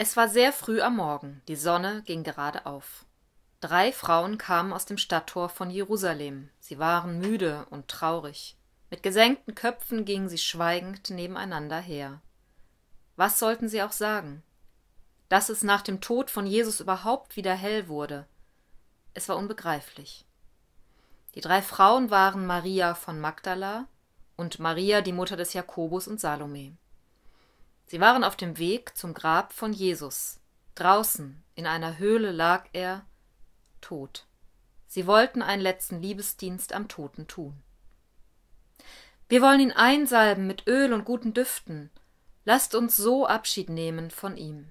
Es war sehr früh am Morgen, die Sonne ging gerade auf. Drei Frauen kamen aus dem Stadttor von Jerusalem. Sie waren müde und traurig. Mit gesenkten Köpfen gingen sie schweigend nebeneinander her. Was sollten sie auch sagen? Dass es nach dem Tod von Jesus überhaupt wieder hell wurde. Es war unbegreiflich. Die drei Frauen waren Maria von Magdala und Maria, die Mutter des Jakobus und Salome. Sie waren auf dem Weg zum Grab von Jesus. Draußen in einer Höhle lag er tot. Sie wollten einen letzten Liebesdienst am Toten tun. Wir wollen ihn einsalben mit Öl und guten Düften. Lasst uns so Abschied nehmen von ihm.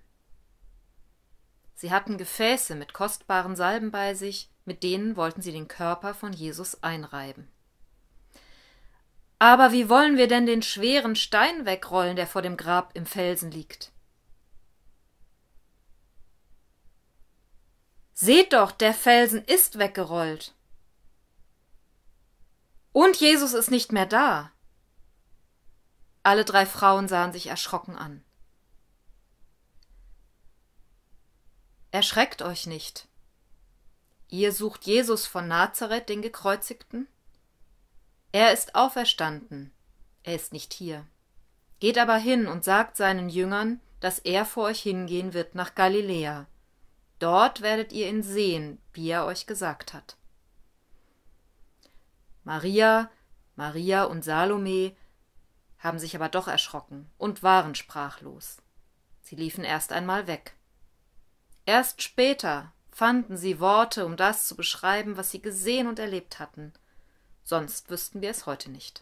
Sie hatten Gefäße mit kostbaren Salben bei sich, mit denen wollten sie den Körper von Jesus einreiben. Aber wie wollen wir denn den schweren Stein wegrollen, der vor dem Grab im Felsen liegt? Seht doch, der Felsen ist weggerollt. Und Jesus ist nicht mehr da. Alle drei Frauen sahen sich erschrocken an. Erschreckt euch nicht. Ihr sucht Jesus von Nazareth, den Gekreuzigten? Er ist auferstanden. Er ist nicht hier. Geht aber hin und sagt seinen Jüngern, dass er vor euch hingehen wird nach Galiläa. Dort werdet ihr ihn sehen, wie er euch gesagt hat. Maria, Maria und Salome haben sich aber doch erschrocken und waren sprachlos. Sie liefen erst einmal weg. Erst später fanden sie Worte, um das zu beschreiben, was sie gesehen und erlebt hatten – sonst wüssten wir es heute nicht.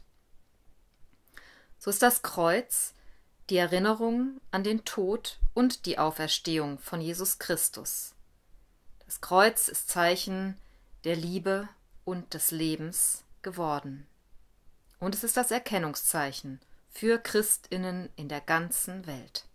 So ist das Kreuz die Erinnerung an den Tod und die Auferstehung von Jesus Christus. Das Kreuz ist Zeichen der Liebe und des Lebens geworden. Und es ist das Erkennungszeichen für Christinnen in der ganzen Welt.